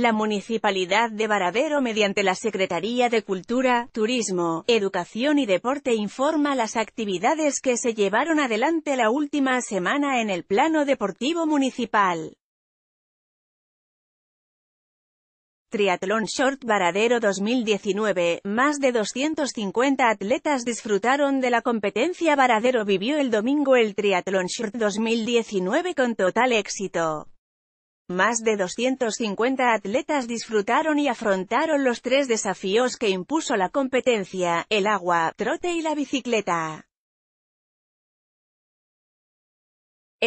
la Municipalidad de Baradero mediante la Secretaría de Cultura, Turismo, Educación y Deporte informa las actividades que se llevaron adelante la última semana en el plano deportivo municipal. Triatlón Short Varadero 2019, más de 250 atletas disfrutaron de la competencia Varadero vivió el domingo el Triatlón Short 2019 con total éxito. Más de 250 atletas disfrutaron y afrontaron los tres desafíos que impuso la competencia, el agua, trote y la bicicleta.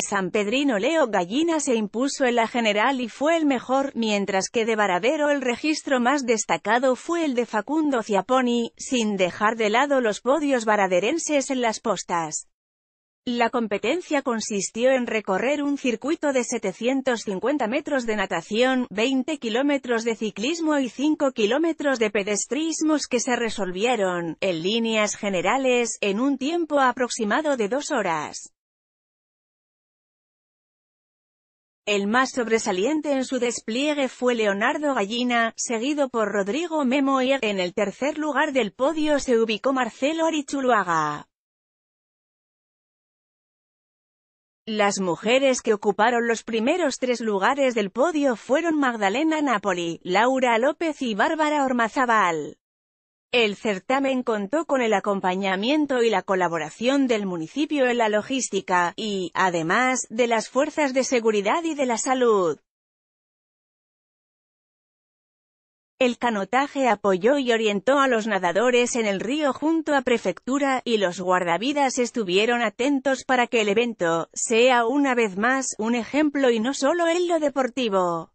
San Pedrino Leo Gallina se impuso en la general y fue el mejor, mientras que de baradero el registro más destacado fue el de Facundo Ciaponi, sin dejar de lado los podios varaderenses en las postas. La competencia consistió en recorrer un circuito de 750 metros de natación, 20 kilómetros de ciclismo y 5 kilómetros de pedestrismos que se resolvieron, en líneas generales, en un tiempo aproximado de dos horas. El más sobresaliente en su despliegue fue Leonardo Gallina, seguido por Rodrigo y En el tercer lugar del podio se ubicó Marcelo Arichuluaga, Las mujeres que ocuparon los primeros tres lugares del podio fueron Magdalena Napoli, Laura López y Bárbara Ormazabal. El certamen contó con el acompañamiento y la colaboración del municipio en la logística, y, además, de las fuerzas de seguridad y de la salud. El canotaje apoyó y orientó a los nadadores en el río junto a prefectura, y los guardavidas estuvieron atentos para que el evento, sea una vez más, un ejemplo y no solo en lo deportivo.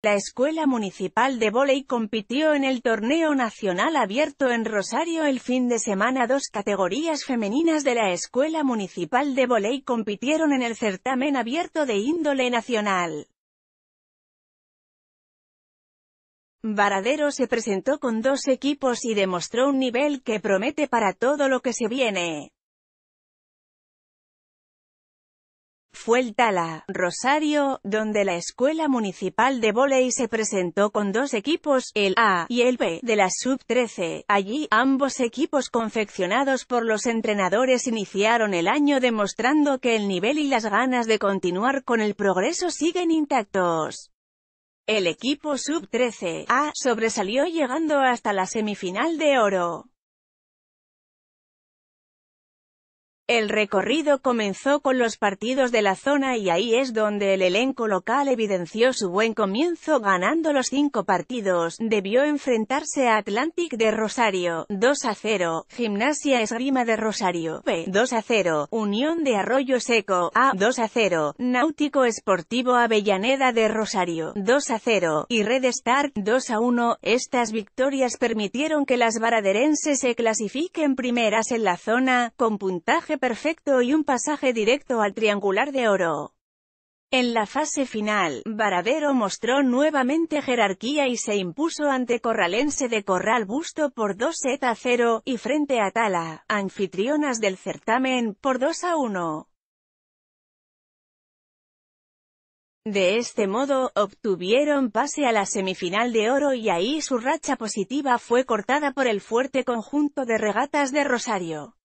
La Escuela Municipal de Voley compitió en el Torneo Nacional Abierto en Rosario el fin de semana. Dos categorías femeninas de la Escuela Municipal de Voley compitieron en el certamen abierto de índole nacional. Varadero se presentó con dos equipos y demostró un nivel que promete para todo lo que se viene. Fue el Tala, Rosario, donde la Escuela Municipal de Voley se presentó con dos equipos, el A y el B, de la Sub-13. Allí, ambos equipos confeccionados por los entrenadores iniciaron el año demostrando que el nivel y las ganas de continuar con el progreso siguen intactos. El equipo sub-13 A sobresalió llegando hasta la semifinal de oro. El recorrido comenzó con los partidos de la zona y ahí es donde el elenco local evidenció su buen comienzo ganando los cinco partidos, debió enfrentarse a Atlantic de Rosario, 2 a 0, Gimnasia Esgrima de Rosario, B, 2 a 0, Unión de Arroyo Seco, A, 2 a 0, Náutico Esportivo Avellaneda de Rosario, 2 a 0, y Red Star, 2 a 1, estas victorias permitieron que las varaderenses se clasifiquen primeras en la zona, con puntaje perfecto y un pasaje directo al triangular de oro. En la fase final, Baradero mostró nuevamente jerarquía y se impuso ante Corralense de Corral Busto por 2 0, y frente a Tala, anfitrionas del certamen, por 2 a 1. De este modo, obtuvieron pase a la semifinal de oro y ahí su racha positiva fue cortada por el fuerte conjunto de regatas de Rosario.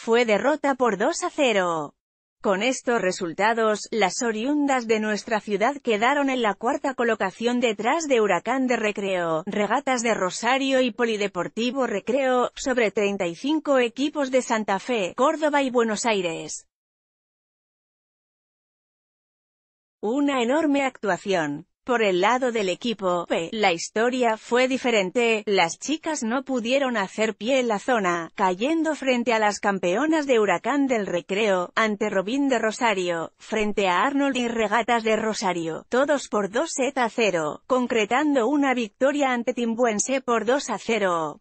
fue derrota por 2 a 0. Con estos resultados, las oriundas de nuestra ciudad quedaron en la cuarta colocación detrás de Huracán de Recreo, Regatas de Rosario y Polideportivo Recreo, sobre 35 equipos de Santa Fe, Córdoba y Buenos Aires. Una enorme actuación, por el lado del equipo la historia fue diferente, las chicas no pudieron hacer pie en la zona, cayendo frente a las campeonas de Huracán del Recreo, ante Robin de Rosario, frente a Arnold y Regatas de Rosario, todos por 2 set a 0, concretando una victoria ante Timbuense por 2 a 0.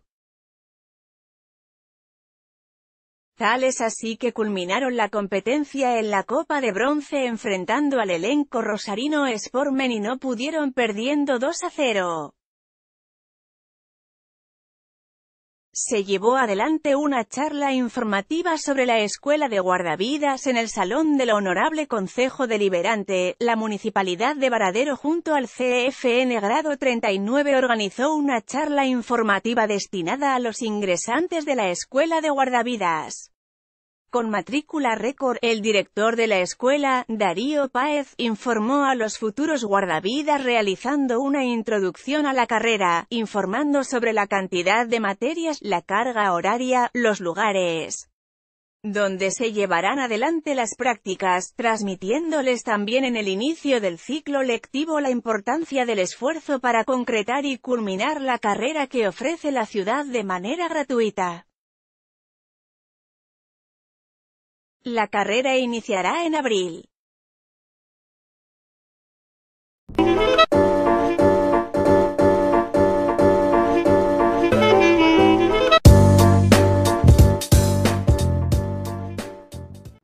Tales así que culminaron la competencia en la Copa de Bronce enfrentando al elenco rosarino Sportmen y no pudieron perdiendo 2 a 0. se llevó adelante una charla informativa sobre la Escuela de Guardavidas en el Salón del Honorable Concejo Deliberante, la Municipalidad de Varadero junto al CFN Grado 39 organizó una charla informativa destinada a los ingresantes de la Escuela de Guardavidas con matrícula récord, el director de la escuela, Darío Páez, informó a los futuros guardavidas realizando una introducción a la carrera, informando sobre la cantidad de materias, la carga horaria, los lugares donde se llevarán adelante las prácticas, transmitiéndoles también en el inicio del ciclo lectivo la importancia del esfuerzo para concretar y culminar la carrera que ofrece la ciudad de manera gratuita. La carrera iniciará en abril.